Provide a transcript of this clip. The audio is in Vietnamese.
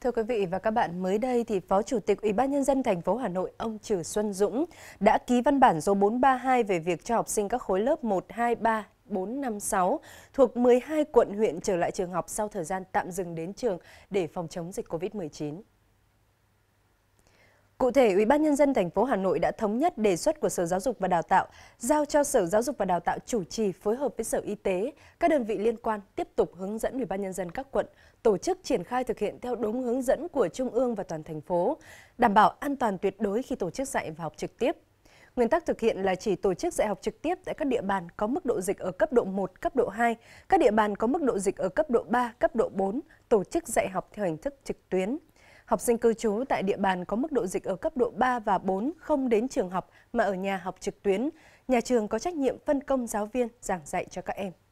Thưa quý vị và các bạn, mới đây thì Phó Chủ tịch Ủy ban nhân dân thành phố Hà Nội ông Trử Xuân Dũng đã ký văn bản số 432 về việc cho học sinh các khối lớp 1, 2, 3 456 thuộc 12 quận huyện trở lại trường học sau thời gian tạm dừng đến trường để phòng chống dịch Covid-19. Cụ thể, Ủy ban nhân dân thành phố Hà Nội đã thống nhất đề xuất của Sở Giáo dục và Đào tạo giao cho Sở Giáo dục và Đào tạo chủ trì phối hợp với Sở Y tế, các đơn vị liên quan tiếp tục hướng dẫn Ủy ban nhân dân các quận tổ chức triển khai thực hiện theo đúng hướng dẫn của trung ương và toàn thành phố, đảm bảo an toàn tuyệt đối khi tổ chức dạy và học trực tiếp. Nguyên tắc thực hiện là chỉ tổ chức dạy học trực tiếp tại các địa bàn có mức độ dịch ở cấp độ 1, cấp độ 2, các địa bàn có mức độ dịch ở cấp độ 3, cấp độ 4, tổ chức dạy học theo hình thức trực tuyến. Học sinh cư trú tại địa bàn có mức độ dịch ở cấp độ 3 và 4 không đến trường học mà ở nhà học trực tuyến. Nhà trường có trách nhiệm phân công giáo viên giảng dạy cho các em.